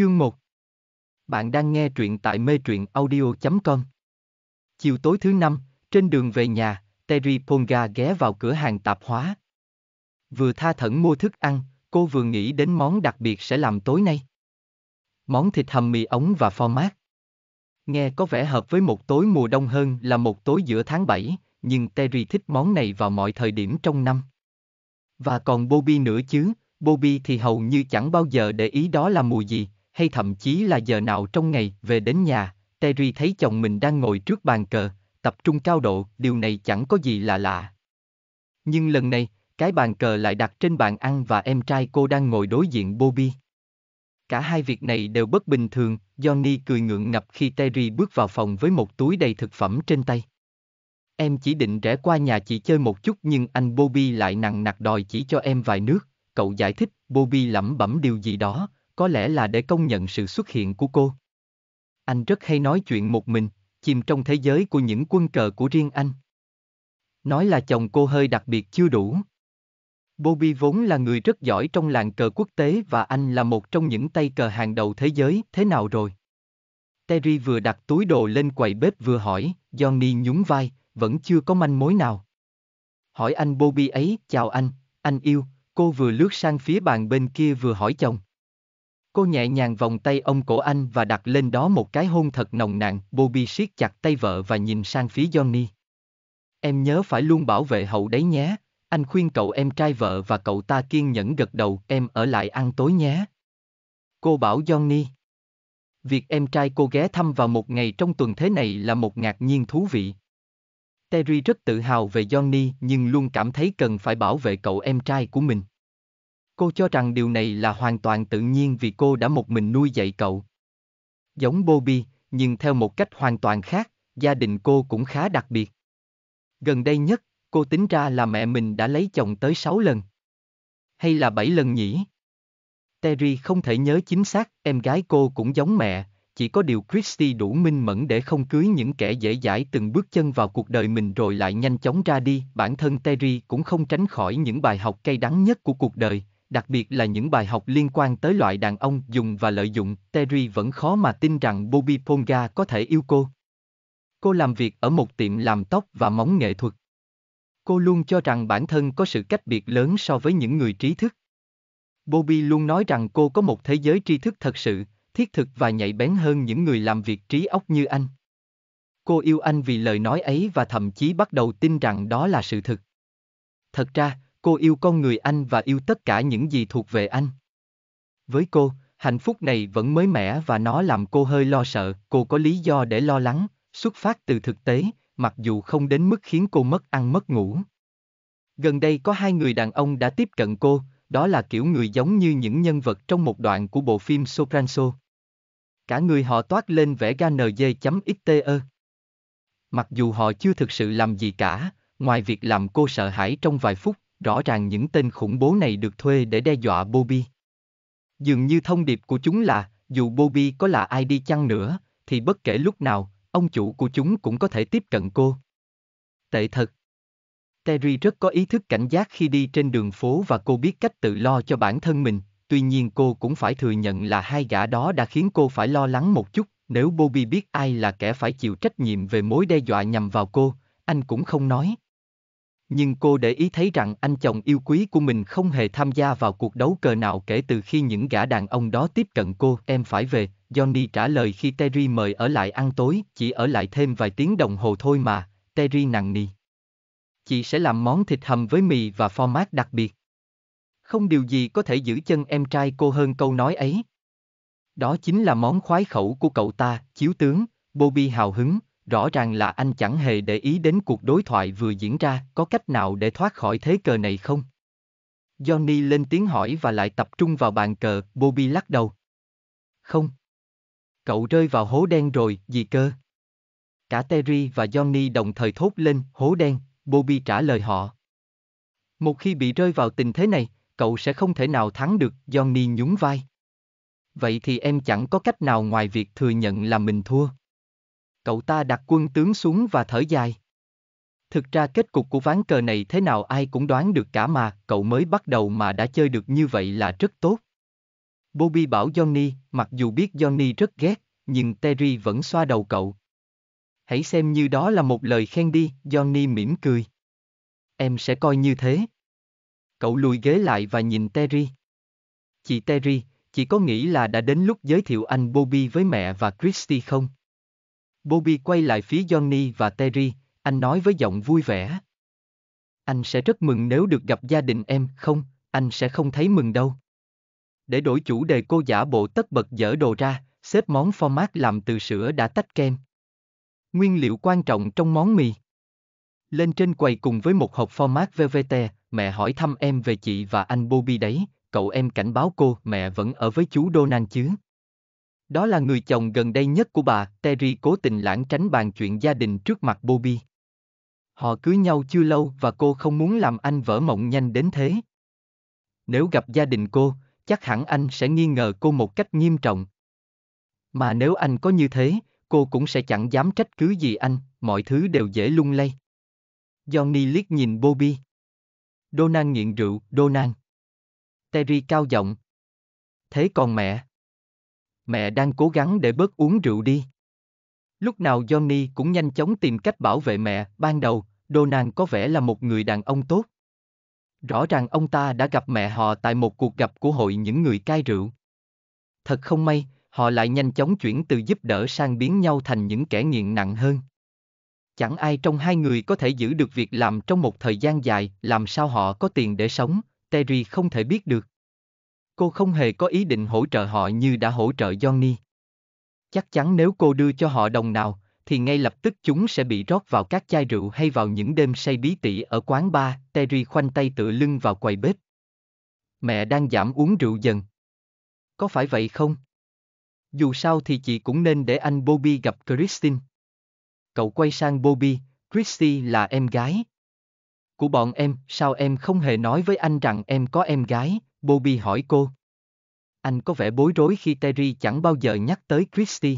Chương 1 Bạn đang nghe truyện tại mê truyện audio.com Chiều tối thứ năm, trên đường về nhà, Terry Ponga ghé vào cửa hàng tạp hóa. Vừa tha thẩn mua thức ăn, cô vừa nghĩ đến món đặc biệt sẽ làm tối nay. Món thịt hầm mì ống và pho mát. Nghe có vẻ hợp với một tối mùa đông hơn là một tối giữa tháng 7, nhưng Terry thích món này vào mọi thời điểm trong năm. Và còn Bobby nữa chứ, Bobby thì hầu như chẳng bao giờ để ý đó là mùa gì, hay thậm chí là giờ nào trong ngày về đến nhà, Terry thấy chồng mình đang ngồi trước bàn cờ, tập trung cao độ, điều này chẳng có gì là lạ. Nhưng lần này, cái bàn cờ lại đặt trên bàn ăn và em trai cô đang ngồi đối diện Bobby. Cả hai việc này đều bất bình thường, Johnny cười ngượng ngập khi Terry bước vào phòng với một túi đầy thực phẩm trên tay. Em chỉ định rẽ qua nhà chị chơi một chút nhưng anh Bobby lại nặng nặc đòi chỉ cho em vài nước, cậu giải thích, Bobby lẩm bẩm điều gì đó, có lẽ là để công nhận sự xuất hiện của cô. Anh rất hay nói chuyện một mình, chìm trong thế giới của những quân cờ của riêng anh. Nói là chồng cô hơi đặc biệt chưa đủ. Bobby vốn là người rất giỏi trong làng cờ quốc tế và anh là một trong những tay cờ hàng đầu thế giới, thế nào rồi? Terry vừa đặt túi đồ lên quầy bếp vừa hỏi, Johnny nhún vai, vẫn chưa có manh mối nào. Hỏi anh Bobby ấy, chào anh, anh yêu, cô vừa lướt sang phía bàn bên kia vừa hỏi chồng. Cô nhẹ nhàng vòng tay ông cổ anh và đặt lên đó một cái hôn thật nồng nàn, Bobby siết chặt tay vợ và nhìn sang phía Johnny. Em nhớ phải luôn bảo vệ hậu đấy nhé, anh khuyên cậu em trai vợ và cậu ta kiên nhẫn gật đầu, em ở lại ăn tối nhé. Cô bảo Johnny. Việc em trai cô ghé thăm vào một ngày trong tuần thế này là một ngạc nhiên thú vị. Terry rất tự hào về Johnny nhưng luôn cảm thấy cần phải bảo vệ cậu em trai của mình cô cho rằng điều này là hoàn toàn tự nhiên vì cô đã một mình nuôi dạy cậu. Giống Bobby, nhưng theo một cách hoàn toàn khác, gia đình cô cũng khá đặc biệt. Gần đây nhất, cô tính ra là mẹ mình đã lấy chồng tới 6 lần. Hay là 7 lần nhỉ? Terry không thể nhớ chính xác, em gái cô cũng giống mẹ, chỉ có điều Christy đủ minh mẫn để không cưới những kẻ dễ dãi từng bước chân vào cuộc đời mình rồi lại nhanh chóng ra đi. Bản thân Terry cũng không tránh khỏi những bài học cay đắng nhất của cuộc đời, đặc biệt là những bài học liên quan tới loại đàn ông dùng và lợi dụng, Terry vẫn khó mà tin rằng Bobby Ponga có thể yêu cô. Cô làm việc ở một tiệm làm tóc và móng nghệ thuật. Cô luôn cho rằng bản thân có sự cách biệt lớn so với những người trí thức. Bobby luôn nói rằng cô có một thế giới tri thức thật sự, thiết thực và nhạy bén hơn những người làm việc trí óc như anh. Cô yêu anh vì lời nói ấy và thậm chí bắt đầu tin rằng đó là sự thực. Thật ra, cô yêu con người anh và yêu tất cả những gì thuộc về anh. Với cô, hạnh phúc này vẫn mới mẻ và nó làm cô hơi lo sợ, cô có lý do để lo lắng, xuất phát từ thực tế, mặc dù không đến mức khiến cô mất ăn mất ngủ. Gần đây có hai người đàn ông đã tiếp cận cô, đó là kiểu người giống như những nhân vật trong một đoạn của bộ phim Sopranso. Cả người họ toát lên vẻ ga nd.xte. Mặc dù họ chưa thực sự làm gì cả, ngoài việc làm cô sợ hãi trong vài phút rõ ràng những tên khủng bố này được thuê để đe dọa Bobby. Dường như thông điệp của chúng là, dù Bobby có là ai đi chăng nữa, thì bất kể lúc nào, ông chủ của chúng cũng có thể tiếp cận cô. Tệ thật. Terry rất có ý thức cảnh giác khi đi trên đường phố và cô biết cách tự lo cho bản thân mình, tuy nhiên cô cũng phải thừa nhận là hai gã đó đã khiến cô phải lo lắng một chút, nếu Bobby biết ai là kẻ phải chịu trách nhiệm về mối đe dọa nhằm vào cô, anh cũng không nói nhưng cô để ý thấy rằng anh chồng yêu quý của mình không hề tham gia vào cuộc đấu cờ nào kể từ khi những gã đàn ông đó tiếp cận cô. Em phải về, Johnny trả lời khi Terry mời ở lại ăn tối, chỉ ở lại thêm vài tiếng đồng hồ thôi mà, Terry nặng nì. Chị sẽ làm món thịt hầm với mì và format đặc biệt. Không điều gì có thể giữ chân em trai cô hơn câu nói ấy. Đó chính là món khoái khẩu của cậu ta, chiếu tướng, Bobby hào hứng, rõ ràng là anh chẳng hề để ý đến cuộc đối thoại vừa diễn ra, có cách nào để thoát khỏi thế cờ này không? Johnny lên tiếng hỏi và lại tập trung vào bàn cờ, Bobby lắc đầu. Không. Cậu rơi vào hố đen rồi, gì cơ? Cả Terry và Johnny đồng thời thốt lên, hố đen, Bobby trả lời họ. Một khi bị rơi vào tình thế này, cậu sẽ không thể nào thắng được, Johnny nhún vai. Vậy thì em chẳng có cách nào ngoài việc thừa nhận là mình thua. Cậu ta đặt quân tướng xuống và thở dài. Thực ra kết cục của ván cờ này thế nào ai cũng đoán được cả mà, cậu mới bắt đầu mà đã chơi được như vậy là rất tốt. Bobby bảo Johnny, mặc dù biết Johnny rất ghét, nhưng Terry vẫn xoa đầu cậu. Hãy xem như đó là một lời khen đi, Johnny mỉm cười. Em sẽ coi như thế. Cậu lùi ghế lại và nhìn Terry. Chị Terry, chị có nghĩ là đã đến lúc giới thiệu anh Bobby với mẹ và Christy không? Bobby quay lại phía Johnny và Terry, anh nói với giọng vui vẻ. Anh sẽ rất mừng nếu được gặp gia đình em, không, anh sẽ không thấy mừng đâu. Để đổi chủ đề cô giả bộ tất bật dở đồ ra, xếp món format làm từ sữa đã tách kem. Nguyên liệu quan trọng trong món mì. Lên trên quầy cùng với một hộp format VVT, mẹ hỏi thăm em về chị và anh Bobby đấy, cậu em cảnh báo cô mẹ vẫn ở với chú Donald chứ. Đó là người chồng gần đây nhất của bà, Terry cố tình lãng tránh bàn chuyện gia đình trước mặt Bobby. Họ cưới nhau chưa lâu và cô không muốn làm anh vỡ mộng nhanh đến thế. Nếu gặp gia đình cô, chắc hẳn anh sẽ nghi ngờ cô một cách nghiêm trọng. Mà nếu anh có như thế, cô cũng sẽ chẳng dám trách cứ gì anh, mọi thứ đều dễ lung lay. Johnny liếc nhìn Bobby. Donan nghiện rượu, Donan. Terry cao giọng. Thế còn mẹ? mẹ đang cố gắng để bớt uống rượu đi. Lúc nào Johnny cũng nhanh chóng tìm cách bảo vệ mẹ, ban đầu, Donald có vẻ là một người đàn ông tốt. Rõ ràng ông ta đã gặp mẹ họ tại một cuộc gặp của hội những người cai rượu. Thật không may, họ lại nhanh chóng chuyển từ giúp đỡ sang biến nhau thành những kẻ nghiện nặng hơn. Chẳng ai trong hai người có thể giữ được việc làm trong một thời gian dài, làm sao họ có tiền để sống, Terry không thể biết được cô không hề có ý định hỗ trợ họ như đã hỗ trợ Johnny. Chắc chắn nếu cô đưa cho họ đồng nào, thì ngay lập tức chúng sẽ bị rót vào các chai rượu hay vào những đêm say bí tỉ ở quán bar, Terry khoanh tay tựa lưng vào quầy bếp. Mẹ đang giảm uống rượu dần. Có phải vậy không? Dù sao thì chị cũng nên để anh Bobby gặp Christine. Cậu quay sang Bobby, Christy là em gái. Của bọn em, sao em không hề nói với anh rằng em có em gái, Bobby hỏi cô. Anh có vẻ bối rối khi Terry chẳng bao giờ nhắc tới Christie.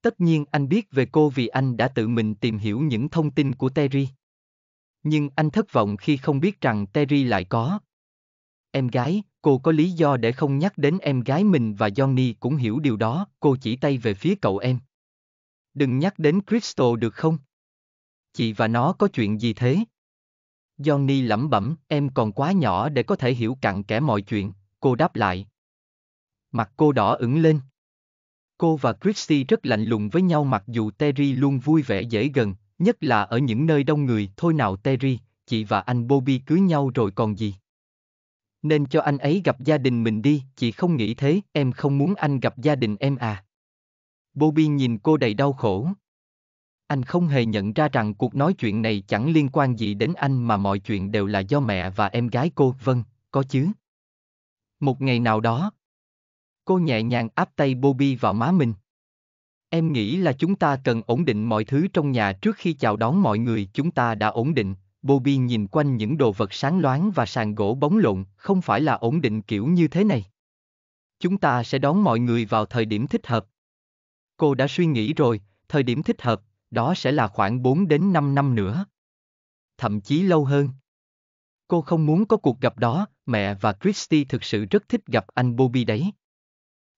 Tất nhiên anh biết về cô vì anh đã tự mình tìm hiểu những thông tin của Terry. Nhưng anh thất vọng khi không biết rằng Terry lại có. Em gái, cô có lý do để không nhắc đến em gái mình và Johnny cũng hiểu điều đó, cô chỉ tay về phía cậu em. Đừng nhắc đến Crystal được không? Chị và nó có chuyện gì thế? Johnny lẩm bẩm, em còn quá nhỏ để có thể hiểu cặn kẽ mọi chuyện, cô đáp lại. Mặt cô đỏ ửng lên. Cô và Christy rất lạnh lùng với nhau mặc dù Terry luôn vui vẻ dễ gần, nhất là ở những nơi đông người. Thôi nào Terry, chị và anh Bobby cưới nhau rồi còn gì. Nên cho anh ấy gặp gia đình mình đi, chị không nghĩ thế, em không muốn anh gặp gia đình em à. Bobby nhìn cô đầy đau khổ anh không hề nhận ra rằng cuộc nói chuyện này chẳng liên quan gì đến anh mà mọi chuyện đều là do mẹ và em gái cô, vâng, có chứ. Một ngày nào đó, cô nhẹ nhàng áp tay Bobby vào má mình. Em nghĩ là chúng ta cần ổn định mọi thứ trong nhà trước khi chào đón mọi người, chúng ta đã ổn định. Bobby nhìn quanh những đồ vật sáng loáng và sàn gỗ bóng lộn, không phải là ổn định kiểu như thế này. Chúng ta sẽ đón mọi người vào thời điểm thích hợp. Cô đã suy nghĩ rồi, thời điểm thích hợp, đó sẽ là khoảng 4 đến 5 năm nữa. Thậm chí lâu hơn. Cô không muốn có cuộc gặp đó, mẹ và Christy thực sự rất thích gặp anh Bobby đấy.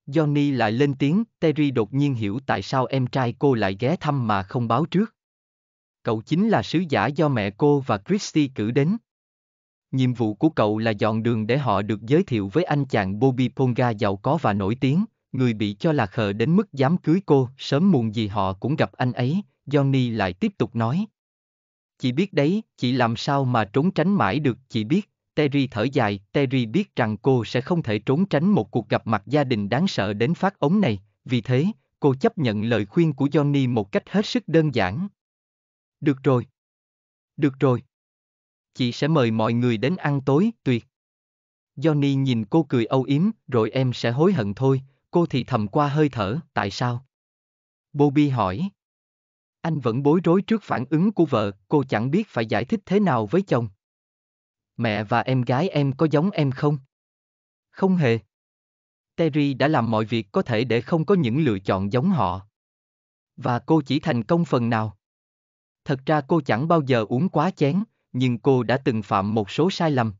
Johnny lại lên tiếng, Terry đột nhiên hiểu tại sao em trai cô lại ghé thăm mà không báo trước. Cậu chính là sứ giả do mẹ cô và Christy cử đến. Nhiệm vụ của cậu là dọn đường để họ được giới thiệu với anh chàng Bobby Ponga giàu có và nổi tiếng, người bị cho là khờ đến mức dám cưới cô, sớm muộn gì họ cũng gặp anh ấy, Johnny lại tiếp tục nói. Chị biết đấy, chị làm sao mà trốn tránh mãi được, chị biết. Terry thở dài, Terry biết rằng cô sẽ không thể trốn tránh một cuộc gặp mặt gia đình đáng sợ đến phát ống này, vì thế, cô chấp nhận lời khuyên của Johnny một cách hết sức đơn giản. Được rồi. Được rồi. Chị sẽ mời mọi người đến ăn tối, tuyệt. Johnny nhìn cô cười âu yếm, rồi em sẽ hối hận thôi, cô thì thầm qua hơi thở, tại sao? Bobby hỏi. Anh vẫn bối rối trước phản ứng của vợ, cô chẳng biết phải giải thích thế nào với chồng. Mẹ và em gái em có giống em không? Không hề. Terry đã làm mọi việc có thể để không có những lựa chọn giống họ. Và cô chỉ thành công phần nào. Thật ra cô chẳng bao giờ uống quá chén, nhưng cô đã từng phạm một số sai lầm.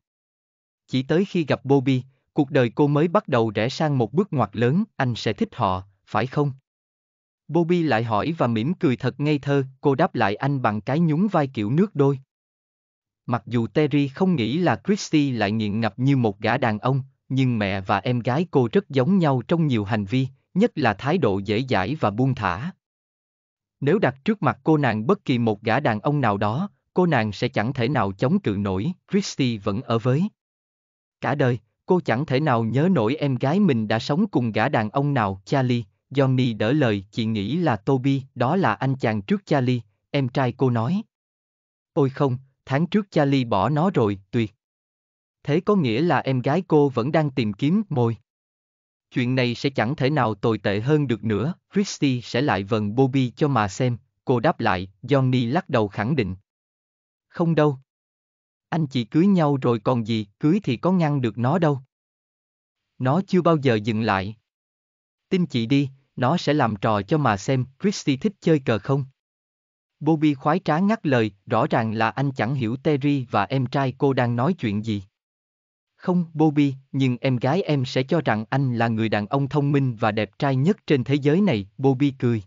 Chỉ tới khi gặp Bobby, cuộc đời cô mới bắt đầu rẽ sang một bước ngoặt lớn, anh sẽ thích họ, phải không? Bobby lại hỏi và mỉm cười thật ngây thơ, cô đáp lại anh bằng cái nhún vai kiểu nước đôi. Mặc dù Terry không nghĩ là Christy lại nghiện ngập như một gã đàn ông, nhưng mẹ và em gái cô rất giống nhau trong nhiều hành vi, nhất là thái độ dễ dãi và buông thả. Nếu đặt trước mặt cô nàng bất kỳ một gã đàn ông nào đó, cô nàng sẽ chẳng thể nào chống cự nổi, Christy vẫn ở với. Cả đời, cô chẳng thể nào nhớ nổi em gái mình đã sống cùng gã đàn ông nào, Charlie, Johnny đỡ lời, chị nghĩ là Toby, đó là anh chàng trước Charlie, em trai cô nói. Ôi không, tháng trước Charlie bỏ nó rồi, tuyệt. Thế có nghĩa là em gái cô vẫn đang tìm kiếm mồi. Chuyện này sẽ chẳng thể nào tồi tệ hơn được nữa, Christy sẽ lại vần Bobby cho mà xem, cô đáp lại, Johnny lắc đầu khẳng định. Không đâu. Anh chị cưới nhau rồi còn gì, cưới thì có ngăn được nó đâu. Nó chưa bao giờ dừng lại. Tin chị đi, nó sẽ làm trò cho mà xem Christy thích chơi cờ không. Bobby khoái trá ngắt lời, rõ ràng là anh chẳng hiểu Terry và em trai cô đang nói chuyện gì. Không, Bobby, nhưng em gái em sẽ cho rằng anh là người đàn ông thông minh và đẹp trai nhất trên thế giới này, Bobby cười.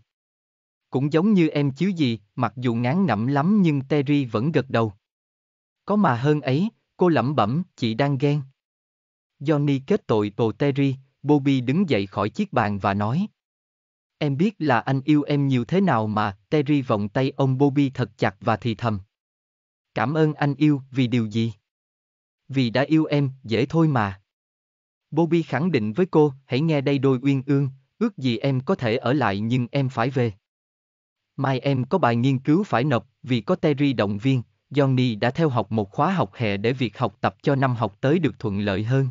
Cũng giống như em chứ gì, mặc dù ngán ngẩm lắm nhưng Terry vẫn gật đầu. Có mà hơn ấy, cô lẩm bẩm, chị đang ghen. Johnny kết tội Bồ Terry, Bobby đứng dậy khỏi chiếc bàn và nói. Em biết là anh yêu em nhiều thế nào mà, Terry vòng tay ông Bobby thật chặt và thì thầm. Cảm ơn anh yêu, vì điều gì? Vì đã yêu em, dễ thôi mà. Bobby khẳng định với cô, hãy nghe đây đôi uyên ương, ước gì em có thể ở lại nhưng em phải về. Mai em có bài nghiên cứu phải nộp, vì có Terry động viên, Johnny đã theo học một khóa học hè để việc học tập cho năm học tới được thuận lợi hơn.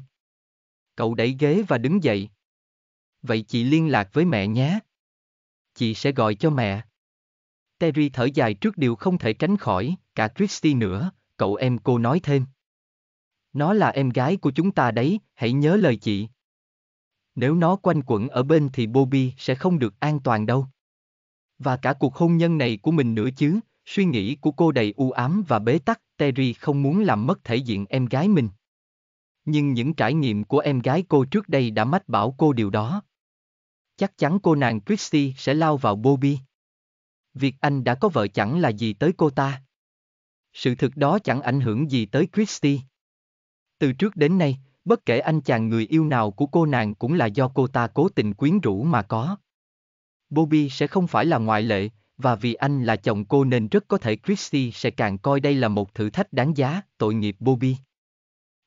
Cậu đẩy ghế và đứng dậy. Vậy chị liên lạc với mẹ nhé chị sẽ gọi cho mẹ. Terry thở dài trước điều không thể tránh khỏi, cả Christy nữa, cậu em cô nói thêm. Nó là em gái của chúng ta đấy, hãy nhớ lời chị. Nếu nó quanh quẩn ở bên thì Bobby sẽ không được an toàn đâu. Và cả cuộc hôn nhân này của mình nữa chứ, suy nghĩ của cô đầy u ám và bế tắc, Terry không muốn làm mất thể diện em gái mình. Nhưng những trải nghiệm của em gái cô trước đây đã mách bảo cô điều đó chắc chắn cô nàng Christie sẽ lao vào Bobby. Việc anh đã có vợ chẳng là gì tới cô ta. Sự thực đó chẳng ảnh hưởng gì tới Christie. Từ trước đến nay, bất kể anh chàng người yêu nào của cô nàng cũng là do cô ta cố tình quyến rũ mà có. Bobby sẽ không phải là ngoại lệ, và vì anh là chồng cô nên rất có thể Christie sẽ càng coi đây là một thử thách đáng giá, tội nghiệp Bobby.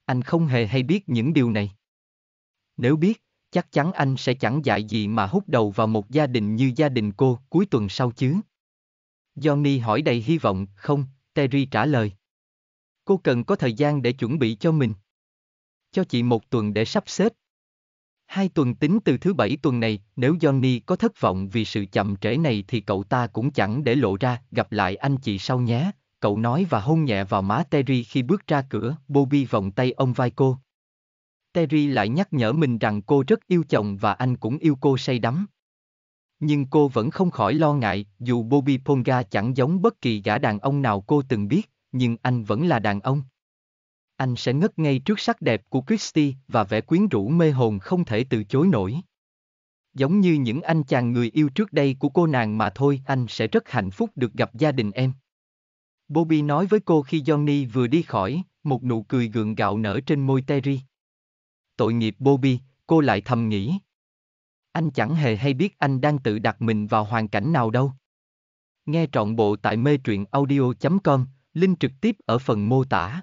Anh không hề hay biết những điều này. Nếu biết, chắc chắn anh sẽ chẳng dạy gì mà hút đầu vào một gia đình như gia đình cô cuối tuần sau chứ. Johnny hỏi đầy hy vọng, không, Terry trả lời. Cô cần có thời gian để chuẩn bị cho mình. Cho chị một tuần để sắp xếp. Hai tuần tính từ thứ bảy tuần này, nếu Johnny có thất vọng vì sự chậm trễ này thì cậu ta cũng chẳng để lộ ra, gặp lại anh chị sau nhé, cậu nói và hôn nhẹ vào má Terry khi bước ra cửa, Bobby vòng tay ông vai cô. Terry lại nhắc nhở mình rằng cô rất yêu chồng và anh cũng yêu cô say đắm. Nhưng cô vẫn không khỏi lo ngại, dù Bobby Ponga chẳng giống bất kỳ gã đàn ông nào cô từng biết, nhưng anh vẫn là đàn ông. Anh sẽ ngất ngay trước sắc đẹp của Christie và vẻ quyến rũ mê hồn không thể từ chối nổi. Giống như những anh chàng người yêu trước đây của cô nàng mà thôi, anh sẽ rất hạnh phúc được gặp gia đình em. Bobby nói với cô khi Johnny vừa đi khỏi, một nụ cười gượng gạo nở trên môi Terry tội nghiệp Bobby, cô lại thầm nghĩ. Anh chẳng hề hay biết anh đang tự đặt mình vào hoàn cảnh nào đâu. Nghe trọn bộ tại mê truyện audio.com, link trực tiếp ở phần mô tả.